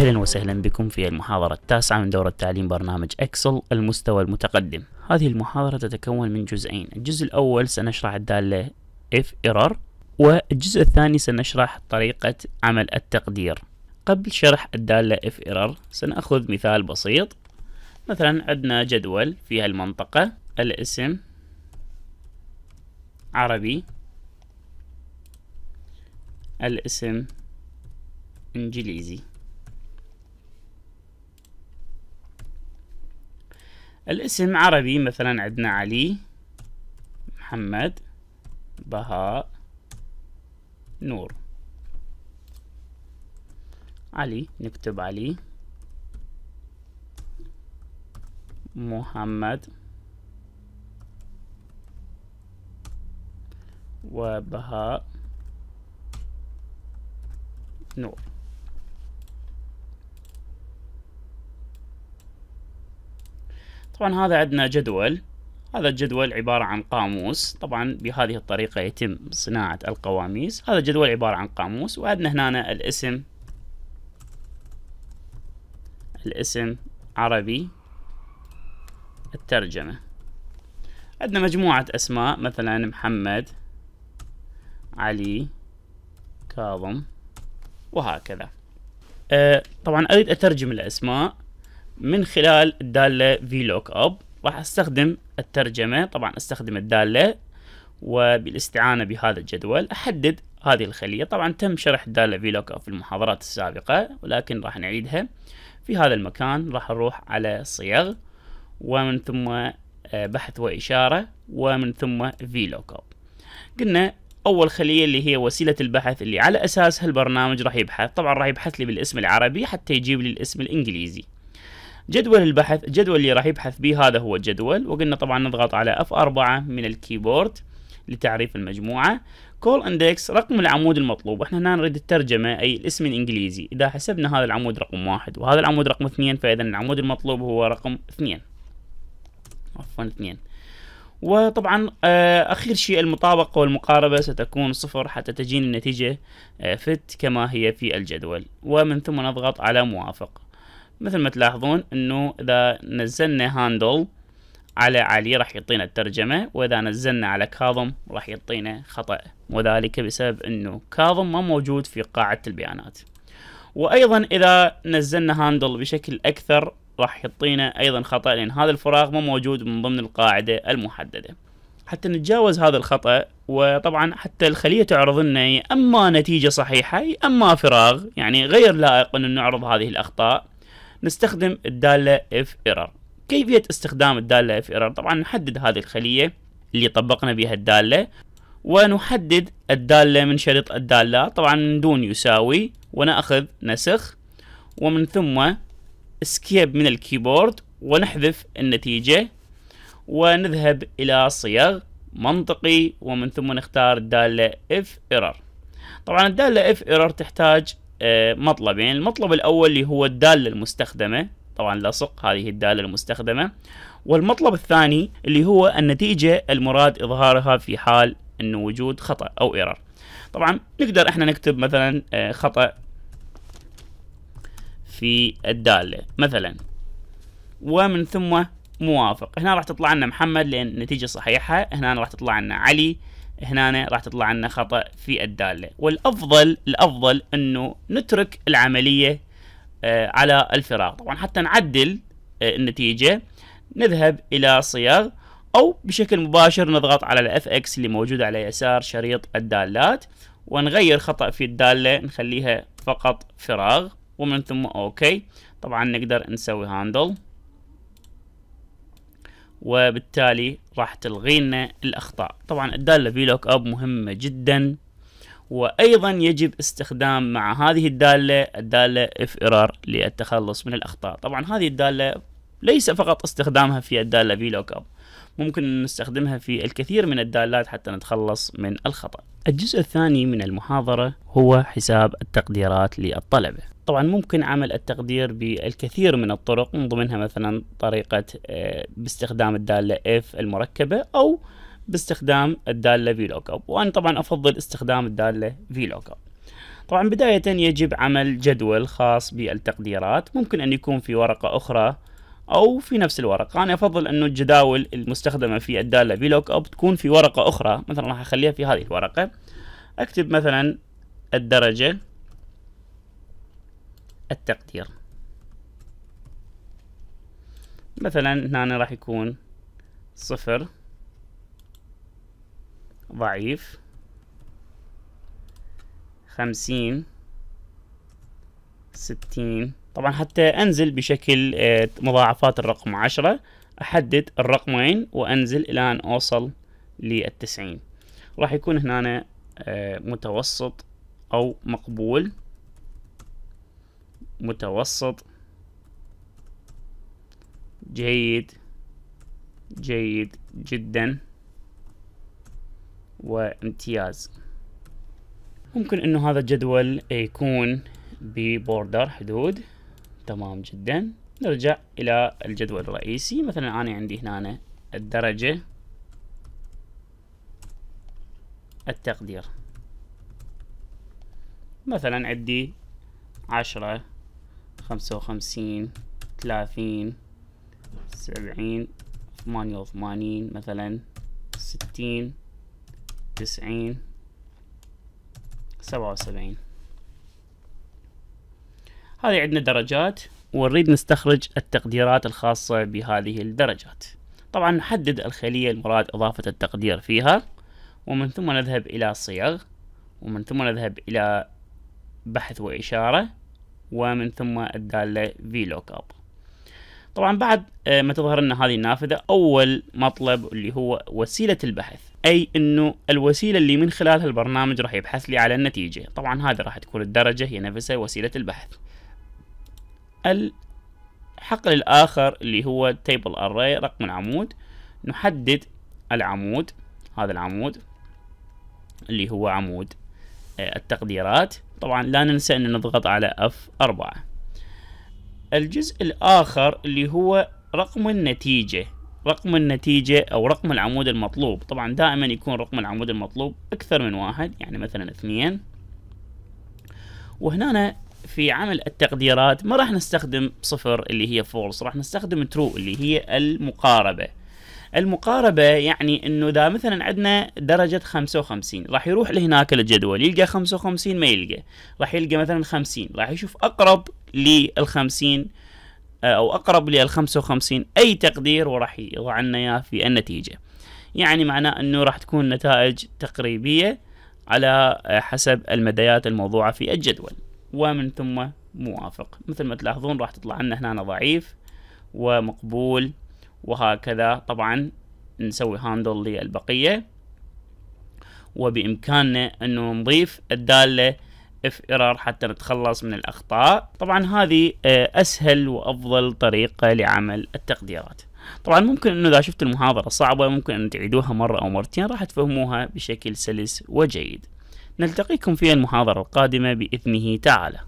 أهلا وسهلا بكم في المحاضرة التاسعة من دورة تعليم برنامج إكسل المستوى المتقدم هذه المحاضرة تتكون من جزئين الجزء الأول سنشرح الدالة if error والجزء الثاني سنشرح طريقة عمل التقدير قبل شرح الدالة if error سنأخذ مثال بسيط مثلا عندنا جدول في المنطقة الاسم عربي الاسم انجليزي الاسم عربي مثلا عندنا علي محمد بهاء نور علي نكتب علي محمد وبهاء نور طبعا هذا عندنا جدول هذا الجدول عبارة عن قاموس طبعا بهذه الطريقة يتم صناعة القواميس هذا الجدول عبارة عن قاموس وعندنا هنا الاسم الاسم عربي الترجمة عندنا مجموعة أسماء مثلا محمد علي كاظم وهكذا أه طبعا أريد أترجم الأسماء من خلال الدالة VLOOKUP راح استخدم الترجمة طبعا استخدم الدالة وبالاستعانة بهذا الجدول احدد هذه الخلية طبعا تم شرح الدالة VLOOKUP في المحاضرات السابقة ولكن راح نعيدها في هذا المكان راح نروح على صيغ ومن ثم آه، بحث وإشارة ومن ثم VLOOKUP قلنا اول خليه اللي هي وسيله البحث اللي على اساسها البرنامج راح يبحث طبعا راح يبحث لي بالاسم العربي حتى يجيب لي الاسم الانجليزي جدول البحث الجدول اللي راح يبحث به هذا هو الجدول وقلنا طبعا نضغط على F4 من الكيبورد لتعريف المجموعة كول Index رقم العمود المطلوب احنا هنا نريد الترجمة اي الاسم الانجليزي اذا حسبنا هذا العمود رقم واحد وهذا العمود رقم اثنين فاذا العمود المطلوب هو رقم اثنين عفوا اثنين وطبعا آه، اخير شيء المطابقة والمقاربة ستكون صفر حتى تجين النتيجة آه، فت كما هي في الجدول ومن ثم نضغط على موافق مثل ما تلاحظون انه اذا نزلنا هاندل على علي راح يعطينا الترجمة واذا نزلنا على كاظم راح يعطينا خطأ وذلك بسبب انه كاظم ما موجود في قاعدة البيانات وايضا اذا نزلنا هاندل بشكل اكثر راح يعطينا ايضا خطأ لان هذا الفراغ ما موجود من ضمن القاعدة المحددة حتى نتجاوز هذا الخطأ وطبعا حتى الخلية تعرض لنا اما نتيجة صحيحة اما فراغ يعني غير لائق ان نعرض هذه الاخطاء نستخدم الدالة if error كيفية استخدام الدالة if error طبعا نحدد هذه الخلية اللي طبقنا بها الدالة ونحدد الدالة من شريط الدالة طبعا من دون يساوي ونأخذ نسخ ومن ثم اسكيب من الكيبورد ونحذف النتيجة ونذهب إلى صيغ منطقي ومن ثم نختار الدالة if error طبعا الدالة if error تحتاج آه، مطلبين يعني المطلب الأول اللي هو الدالة المستخدمة طبعا لصق هذه الدالة المستخدمة والمطلب الثاني اللي هو النتيجة المراد إظهارها في حال أنه وجود خطأ أو إيرور طبعا نقدر احنا نكتب مثلا آه، خطأ في الدالة مثلا ومن ثم موافق هنا راح تطلع لنا محمد لان النتيجه صحيحه هنا راح تطلع لنا علي هنا راح تطلع لنا خطأ في الدالة والأفضل الأفضل أنه نترك العملية آه، على الفراغ طبعا حتى نعدل آه، النتيجة نذهب إلى صياغ أو بشكل مباشر نضغط على الاف اكس اللي موجود على يسار شريط الدالات ونغير خطأ في الدالة نخليها فقط فراغ ومن ثم أوكي طبعا نقدر نسوي هاندل وبالتالي راح تلغينا الأخطاء طبعا الدالة في لوك أب مهمة جدا وأيضا يجب استخدام مع هذه الدالة الدالة اف ايرور للتخلص من الأخطاء طبعا هذه الدالة ليس فقط استخدامها في الدالة في لوك أب ممكن نستخدمها في الكثير من الدالات حتى نتخلص من الخطأ الجزء الثاني من المحاضرة هو حساب التقديرات للطلبة طبعا ممكن عمل التقدير بالكثير من الطرق من ضمنها مثلا طريقة آه، باستخدام الدالة F المركبة أو باستخدام الدالة VLOOKUP وأنا طبعا أفضل استخدام الدالة VLOOKUP طبعا بداية يجب عمل جدول خاص بالتقديرات ممكن أن يكون في ورقة أخرى أو في نفس الورقة أنا أفضل أنه الجداول المستخدمة في الدالة VLOOKUP تكون في ورقة أخرى مثلا راح أخليها في هذه الورقة أكتب مثلا الدرجة التقدير مثلا هنا راح يكون صفر ضعيف خمسين ستين طبعا حتى انزل بشكل آه، مضاعفات الرقم عشرة احدد الرقمين وانزل الى ان اوصل للتسعين راح يكون هنا آه، متوسط او مقبول متوسط جيد جيد جدا وامتياز ممكن انه هذا الجدول يكون ببوردر حدود تمام جدا نرجع الى الجدول الرئيسي مثلا انا عندي هنا الدرجة التقدير مثلا عندي عشرة خمسة وخمسين ثلاثين سبعين ثمانية وثمانين مثلا ستين تسعين سبعة وسبعين هذه عندنا درجات ونريد نستخرج التقديرات الخاصة بهذه الدرجات طبعا نحدد الخلية المراد إضافة التقدير فيها ومن ثم نذهب إلى صيغ ومن ثم نذهب إلى بحث وإشارة ومن ثم الدالة في لوك اب طبعا بعد آه، ما تظهر لنا هذه النافذة أول مطلب اللي هو وسيلة البحث أي أنه الوسيلة اللي من خلالها البرنامج راح يبحث لي على النتيجة طبعا هذه راح تكون الدرجة هي نفسها وسيلة البحث الحقل الآخر اللي هو تيبل أري رقم العمود نحدد العمود هذا العمود اللي هو عمود آه، التقديرات طبعا لا ننسى أن نضغط على F4 الجزء الآخر اللي هو رقم النتيجة رقم النتيجة أو رقم العمود المطلوب طبعا دائما يكون رقم العمود المطلوب أكثر من واحد يعني مثلا اثنين وهنا في عمل التقديرات ما راح نستخدم صفر اللي هي فولس راح نستخدم ترو اللي هي المقاربة المقاربه يعني انه اذا مثلا عندنا درجه 55 راح يروح لهناك الجدول يلقى 55 ما يلقى راح يلقى مثلا 50 راح يشوف اقرب لل 50 آه، او اقرب لل 55 اي تقدير وراح يضع لنا اياه في النتيجه يعني معناه انه راح تكون نتائج تقريبيه على آه، حسب المديات الموضوعه في الجدول ومن ثم موافق مثل ما تلاحظون راح تطلع لنا هنا ضعيف ومقبول وهكذا طبعا نسوي هاندل للبقية وبإمكاننا أنه نضيف الدالة اف ايرور حتى نتخلص من الأخطاء طبعا هذه آه، أسهل وأفضل طريقة لعمل التقديرات طبعا ممكن انه اذا شفت المحاضرة صعبة ممكن ان تعيدوها مرة او مرتين راح تفهموها بشكل سلس وجيد نلتقيكم في المحاضرة القادمة بإذنه تعالى